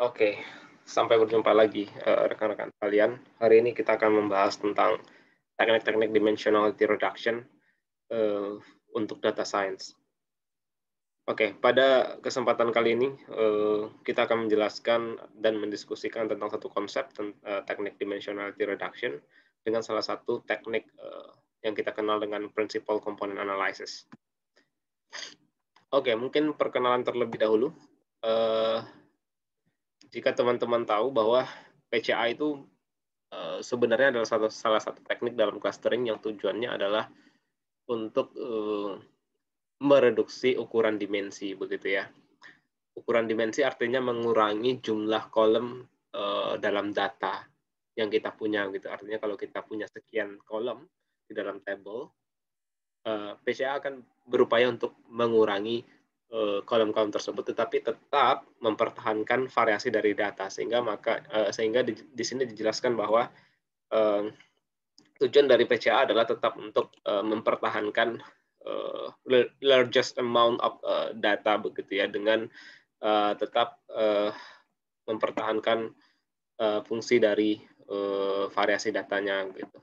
Oke, sampai berjumpa lagi eh, rekan-rekan uh, kalian. Hari ini kita akan membahas tentang teknik-teknik dimensionality reduction uh, untuk data science. Oke, pada kesempatan kali ini uh, kita akan menjelaskan dan mendiskusikan tentang satu konsep uh, teknik dimensionality reduction dengan salah satu teknik uh, yang kita kenal dengan principal component analysis. Oke, mungkin perkenalan terlebih dahulu. Uh, jika teman-teman tahu bahwa PCA itu uh, sebenarnya adalah satu, salah satu teknik dalam clustering yang tujuannya adalah untuk uh, mereduksi ukuran dimensi begitu ya. Ukuran dimensi artinya mengurangi jumlah kolom uh, dalam data yang kita punya gitu. Artinya kalau kita punya sekian kolom di dalam table, PCA akan berupaya untuk mengurangi Eh, kolom-kolom tersebut, tetapi tetap mempertahankan variasi dari data sehingga maka eh, sehingga di, di sini dijelaskan bahwa uh, tujuan dari PCA adalah tetap untuk uh, mempertahankan uh, largest amount of data begitu ya dengan tetap mempertahankan fungsi dari variasi datanya gitu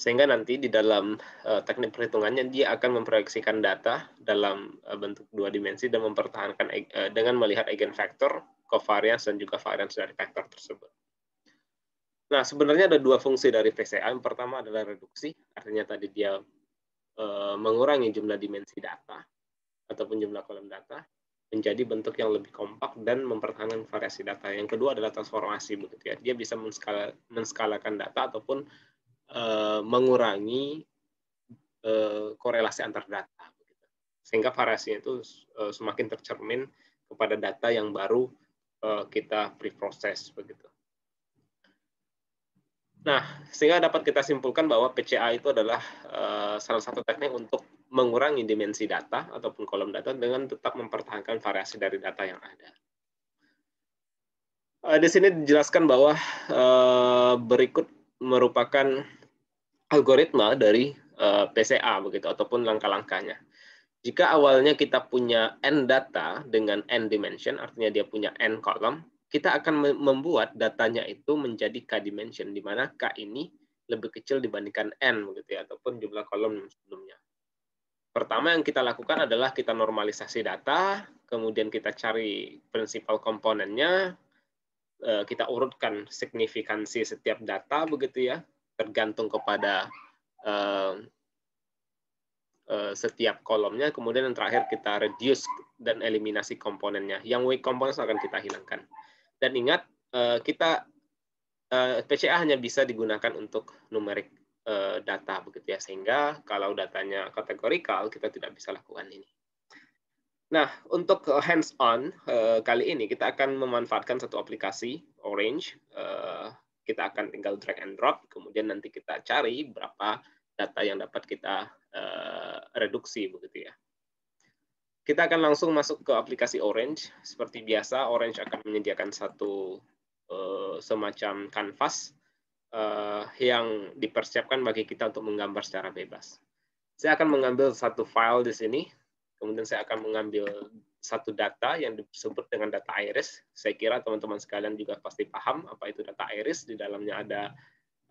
sehingga nanti di dalam uh, teknik perhitungannya dia akan memproyeksikan data dalam uh, bentuk dua dimensi dan mempertahankan uh, dengan melihat eigenvektor, covariance dan juga variance dari vektor tersebut. Nah, sebenarnya ada dua fungsi dari PCA. Yang pertama adalah reduksi, artinya tadi dia uh, mengurangi jumlah dimensi data ataupun jumlah kolom data menjadi bentuk yang lebih kompak dan mempertahankan variasi data. Yang kedua adalah transformasi begitu ya. Dia bisa menskala, menskalakan data ataupun Eh, mengurangi eh, korelasi antar data, gitu. sehingga variasinya itu eh, semakin tercermin kepada data yang baru kita preproses begitu. Nah, sehingga dapat kita simpulkan bahwa PCA itu adalah salah satu teknik untuk mengurangi dimensi data ataupun kolom data dengan tetap mempertahankan variasi dari data yang ada. di sini dijelaskan bahwa berikut merupakan algoritma dari uh, eh, PCA begitu ataupun langkah-langkahnya. Jika awalnya kita punya n data dengan n dimension, artinya dia punya n kolom, kita akan membuat datanya itu menjadi k dimension, di mana k ini lebih kecil dibandingkan n begitu ya, ataupun jumlah kolom sebelumnya. Pertama yang kita lakukan adalah kita normalisasi data, kemudian kita cari prinsipal komponennya, eh, kita urutkan signifikansi setiap data begitu ya, tergantung kepada uh, uh, setiap kolomnya. Kemudian yang terakhir kita reduce dan eliminasi komponennya. Yang weak components akan kita hilangkan. Dan ingat uh, kita uh, PCA hanya bisa digunakan untuk numerik uh, data begitu ya. Sehingga kalau datanya kategorikal kita tidak bisa lakukan ini. Nah, untuk hands-on kali ini kita akan memanfaatkan satu aplikasi Orange kita akan tinggal drag and drop, kemudian nanti kita cari berapa data yang dapat kita uh, reduksi begitu ya. Kita akan langsung masuk ke aplikasi Orange. Seperti biasa, Orange akan menyediakan satu uh, semacam kanvas uh, yang dipersiapkan bagi kita untuk menggambar secara bebas. Saya akan mengambil satu file di sini kemudian saya akan mengambil satu data yang disebut dengan data iris. Saya kira teman-teman sekalian juga pasti paham apa itu data iris. Di dalamnya ada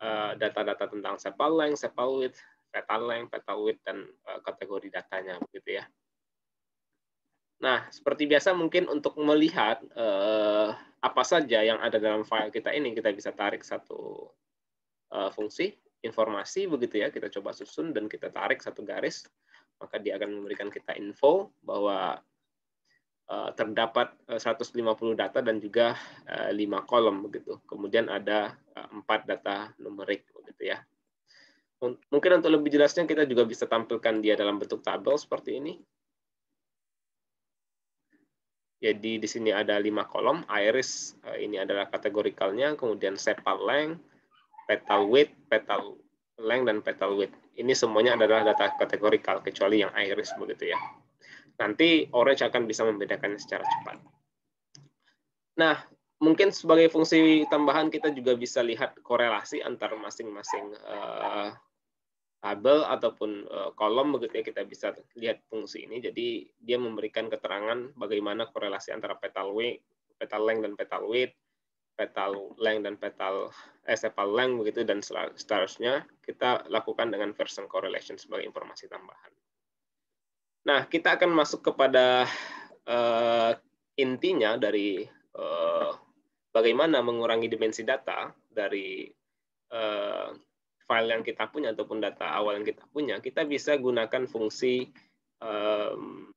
eh, data-data tentang sepal length, sepal width, petal length, petal width, dan eh, kategori datanya. begitu ya. Nah, seperti biasa mungkin untuk melihat uh, apa saja yang ada dalam file kita ini, kita bisa tarik satu uh, fungsi informasi begitu ya. Kita coba susun dan kita tarik satu garis maka dia akan memberikan kita info bahwa uh, terdapat 150 eh, data dan juga uh, eh, 5 kolom begitu. Kemudian ada empat uh, data numerik begitu ya. Mungkin untuk lebih jelasnya kita juga bisa tampilkan dia dalam bentuk tabel seperti ini. Jadi ya, di sini ada lima kolom, iris ini adalah kategorikalnya, kemudian sepal length, petal width, petal length dan petal width. Ini semuanya adalah data kategorikal kecuali yang iris begitu ya. Nanti Orange akan bisa membedakannya secara cepat. Nah, mungkin sebagai fungsi tambahan kita juga bisa lihat korelasi antar masing-masing uh, tabel ataupun uh, kolom begitu ya kita bisa lihat fungsi ini. Jadi dia memberikan keterangan bagaimana korelasi antara petal W, petal length dan petal width petal length dan petal eh, sepal length begitu dan seterusnya kita lakukan dengan version correlation sebagai informasi tambahan. Nah, kita akan masuk kepada uh, intinya dari uh, bagaimana mengurangi dimensi data dari uh, file yang kita punya ataupun data awal yang kita punya. Kita bisa gunakan fungsi um,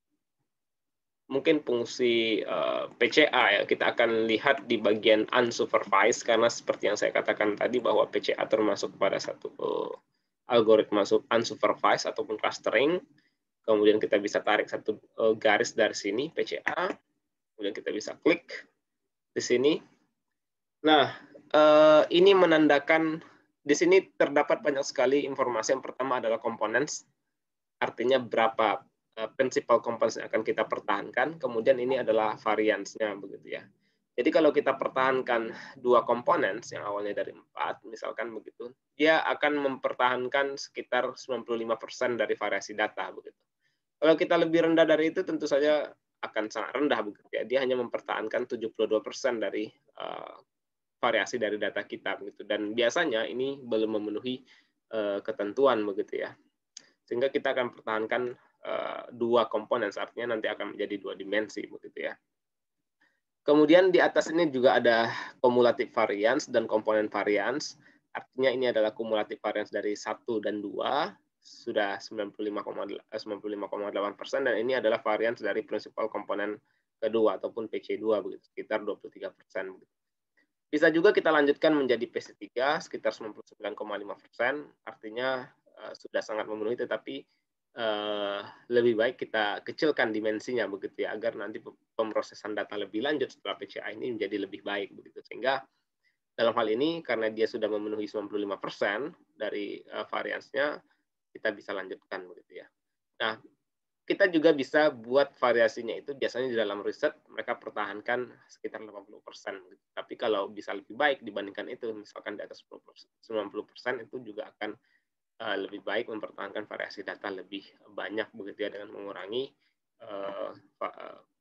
mungkin fungsi uh, eh, PCA ya kita akan lihat di bagian unsupervised karena seperti yang saya katakan tadi bahwa PCA termasuk pada satu uh, algoritma unsupervised ataupun clustering kemudian kita bisa tarik satu uh, garis dari sini PCA kemudian kita bisa klik di sini nah uh, ini menandakan di sini terdapat banyak sekali informasi yang pertama adalah components artinya berapa Eh, prinsipal components yang akan kita pertahankan. Kemudian ini adalah variansnya begitu ya. Jadi kalau kita pertahankan dua komponen yang awalnya dari empat, misalkan begitu, dia akan mempertahankan sekitar 95% dari variasi data begitu. Kalau kita lebih rendah dari itu tentu saja akan sangat rendah begitu ya. Dia hanya mempertahankan 72% dari uh, variasi dari data kita begitu dan biasanya ini belum memenuhi uh, ketentuan begitu ya. Sehingga kita akan pertahankan Eh, dua komponen, artinya nanti akan menjadi dua dimensi begitu ya. Kemudian di atas ini juga ada kumulatif variance dan komponen variance. Artinya ini adalah kumulatif variance dari satu dan dua sudah 95,8 persen, dan ini adalah variance dari prinsipal komponen kedua ataupun PC2, begitu, sekitar 23 persen. Bisa juga kita lanjutkan menjadi PC3, sekitar 99,5 persen, artinya eh, sudah sangat memenuhi, tetapi Uh, lebih baik kita kecilkan dimensinya begitu ya agar nanti pemrosesan data lebih lanjut setelah PCI ini menjadi lebih baik begitu sehingga dalam hal ini karena dia sudah memenuhi 95% dari uh, variansnya kita bisa lanjutkan begitu ya. Nah, kita juga bisa buat variasinya itu biasanya di dalam riset mereka pertahankan sekitar 80%. Begitu. Tapi kalau bisa lebih baik dibandingkan itu misalkan di atas 90% itu juga akan Eh, lebih baik mempertahankan variasi data lebih banyak begitu ya dengan mengurangi uh,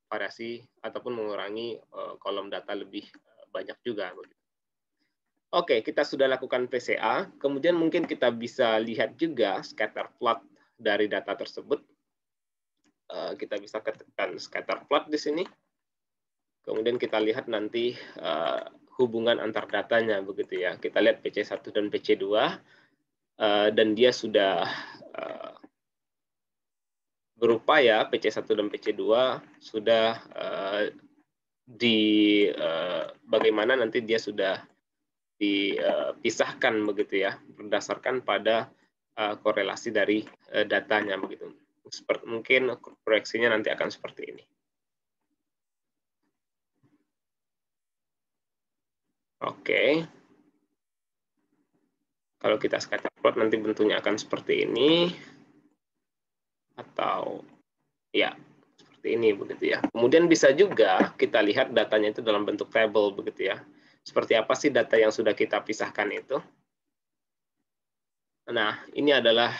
variasi ataupun mengurangi uh, kolom data lebih banyak juga Oke, kita sudah lakukan PCA. Kemudian mungkin kita bisa lihat juga scatter plot dari data tersebut. Uh, kita bisa ketikkan scatter plot di sini. Kemudian kita lihat nanti uh, hubungan antar datanya begitu ya. Kita lihat PC1 dan PC2 Eh, dan dia sudah eh, berupaya PC1 dan PC2 sudah eh, di bagaimana nanti dia sudah dipisahkan begitu ya berdasarkan pada korelasi dari datanya begitu. Seperti, mungkin proyeksinya nanti akan seperti ini. Oke. Okay. Kalau kita scatterplot nanti bentuknya akan seperti ini atau ya seperti ini begitu ya. Kemudian bisa juga kita lihat datanya itu dalam bentuk table begitu ya. Seperti apa sih data yang sudah kita pisahkan itu? Nah, ini adalah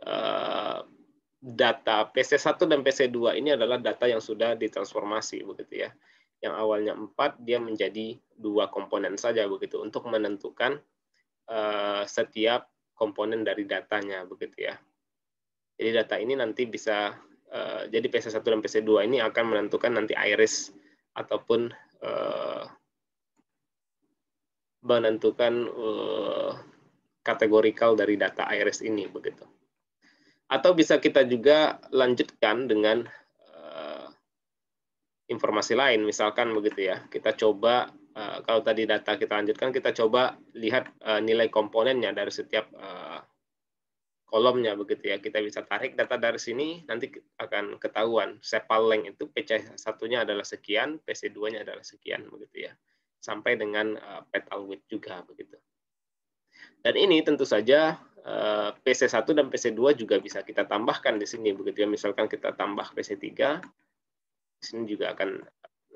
uh, data PC1 dan PC2 ini adalah data yang sudah ditransformasi begitu ya. Yang awalnya 4 dia menjadi dua komponen saja begitu untuk menentukan Eh, setiap komponen dari datanya begitu ya. Jadi data ini nanti bisa eh, jadi PC1 dan PC2 ini akan menentukan nanti iris ataupun eh, menentukan kategorikal dari data iris ini begitu. Atau bisa kita juga lanjutkan dengan informasi lain misalkan begitu ya. Kita coba Eh, kalau tadi data kita lanjutkan, kita coba lihat eh, nilai komponennya dari setiap eh, kolomnya begitu ya. Kita bisa tarik data dari sini, nanti akan ketahuan sepal length itu PC satunya adalah sekian, PC2-nya adalah sekian begitu ya. Sampai dengan uh, petal width juga begitu. Dan ini tentu saja PC1 dan PC2 juga bisa kita tambahkan di sini begitu ya. Misalkan kita tambah PC3, sini juga akan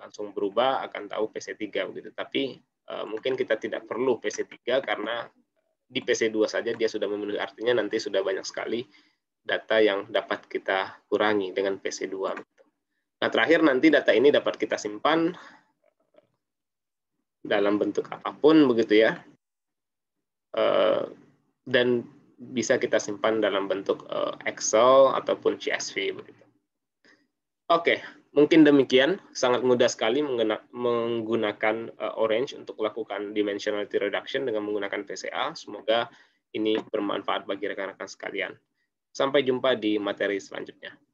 langsung berubah akan tahu PC3 begitu. Tapi uh, mungkin kita tidak perlu PC3 karena di PC2 saja dia sudah memenuhi artinya nanti sudah banyak sekali data yang dapat kita kurangi dengan PC2. Nah, terakhir nanti data ini dapat kita simpan eh, dalam bentuk apapun begitu ya. Uh, dan bisa kita simpan dalam bentuk Excel ataupun CSV Oke, Mungkin demikian, sangat mudah sekali menggunakan uh, Orange untuk melakukan dimensionality reduction dengan menggunakan PCA. Semoga ini bermanfaat bagi rekan-rekan sekalian. Sampai jumpa di materi selanjutnya.